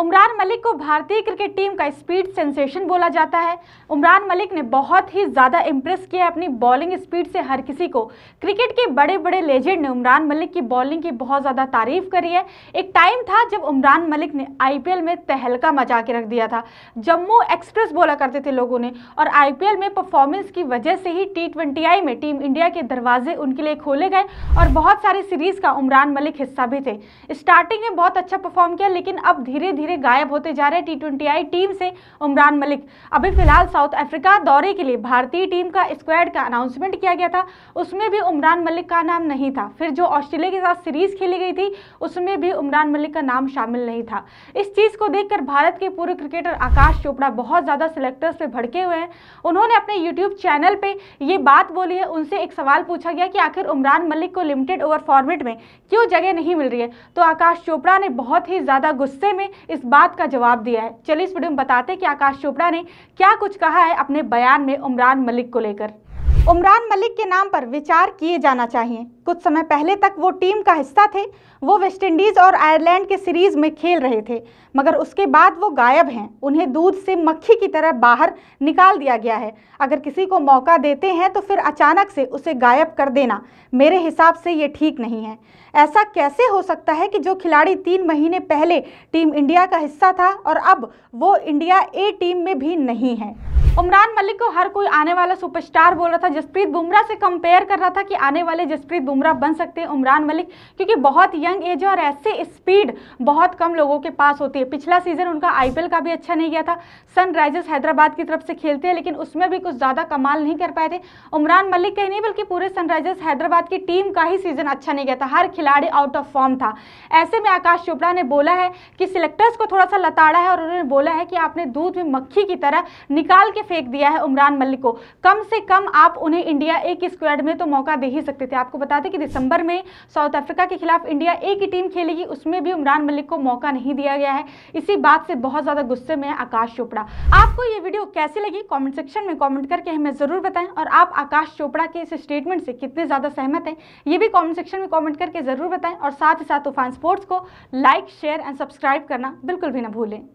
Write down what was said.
उमरान मलिक को भारतीय cricket team का स्पीड सेंसेशन बोला जाता है उमरान मलिक ने बहुत ही ज़्यादा इम्प्रेस किया है अपनी बॉलिंग स्पीड से हर किसी को क्रिकेट के बड़े बड़े लेजेंड ने उमरान मलिक की बॉलिंग की बहुत ज़्यादा तारीफ करी है एक टाइम था जब उमरान मलिक ने आईपीएल में तहलका मचा के रख दिया था जम्मू एक्सप्रेस बोला करते थे लोगों ने और आई में परफॉर्मेंस की वजह से ही टी में टीम इंडिया के दरवाजे उनके लिए खोले गए और बहुत सारी सीरीज़ का उमरान मलिक हिस्सा भी थे स्टार्टिंग में बहुत अच्छा परफॉर्म किया लेकिन अब धीरे धीरे धीरे गायब होते जा रहे टी ट्वेंटी आई टीम से उमरान मलिक अभी फिलहाल साउथ अफ्रीका दौरे के लिए भारतीय टीम का स्क्वाड का अनाउंसमेंट किया गया था उसमें भी उमरान मलिक का नाम नहीं था फिर जो ऑस्ट्रेलिया के साथ सीरीज खेली गई थी उसमें भी उमरान मलिक का नाम शामिल नहीं था इस चीज़ को देखकर भारत के पूर्व क्रिकेटर आकाश चोपड़ा बहुत ज़्यादा सिलेक्टर्स पर भड़के हुए हैं उन्होंने अपने यूट्यूब चैनल पर ये बात बोली है उनसे एक सवाल पूछा गया कि आखिर उमरान मलिक को लिमिटेड ओवर फॉर्मेट में क्यों जगह नहीं मिल रही है तो आकाश चोपड़ा ने बहुत ही ज़्यादा गुस्से में इस बात का जवाब दिया है चलिए इस वीडियो में बताते हैं कि आकाश चोपड़ा ने क्या कुछ कहा है अपने बयान में उमरान मलिक को लेकर उमरान मलिक के नाम पर विचार किए जाना चाहिए कुछ समय पहले तक वो टीम का हिस्सा थे वो वेस्टइंडीज़ और आयरलैंड के सीरीज़ में खेल रहे थे मगर उसके बाद वो गायब हैं उन्हें दूध से मक्खी की तरह बाहर निकाल दिया गया है अगर किसी को मौका देते हैं तो फिर अचानक से उसे गायब कर देना मेरे हिसाब से ये ठीक नहीं है ऐसा कैसे हो सकता है कि जो खिलाड़ी तीन महीने पहले टीम इंडिया का हिस्सा था और अब वो इंडिया ए टीम में भी नहीं है उमरान मलिक को हर कोई आने वाला सुपरस्टार बोल रहा था जसप्रीत बुमराह से कंपेयर कर रहा था कि आने वाले जसप्रीत बुमराह बन सकते हैं उमरान मलिक क्योंकि बहुत यंग एज है और ऐसे स्पीड बहुत कम लोगों के पास होती है पिछला सीजन उनका आईपीएल का भी अच्छा नहीं गया था सनराइजर्स हैदराबाद की तरफ से खेलते हैं लेकिन उसमें भी कुछ ज़्यादा कमाल नहीं कर पाए थे उमरान मलिक का नहीं बल्कि पूरे सनराइजर्स हैदराबाद की टीम का ही सीजन अच्छा नहीं गया था हर खिलाड़ी आउट ऑफ फॉर्म था ऐसे में आकाश चोपड़ा ने बोला है कि सिलेक्टर्स को थोड़ा सा लताड़ा है और उन्होंने बोला है कि आपने दूध में मक्खी की तरह निकाल के के फेंक दिया है उमरान मलिक को कम से कम आप उन्हें इंडिया एक स्क्वाड में तो मौका दे ही सकते थे आपको बता दें कि दिसंबर में साउथ अफ्रीका के खिलाफ इंडिया एक ही टीम खेलेगी उसमें भी उमरान मलिक को मौका नहीं दिया गया है इसी बात से बहुत ज़्यादा गुस्से में आकाश चोपड़ा आपको ये वीडियो कैसी लगी कॉमेंट सेक्शन में कॉमेंट करके हमें ज़रूर बताएं और आप आकाश चोपड़ा के इस स्टेटमेंट से कितने ज़्यादा सहमत हैं ये भी कॉमेंट सेक्शन में कॉमेंट करके ज़रूर बताएं और साथ ही साथ तूफान स्पोर्ट्स को लाइक शेयर एंड सब्सक्राइब करना बिल्कुल भी ना भूलें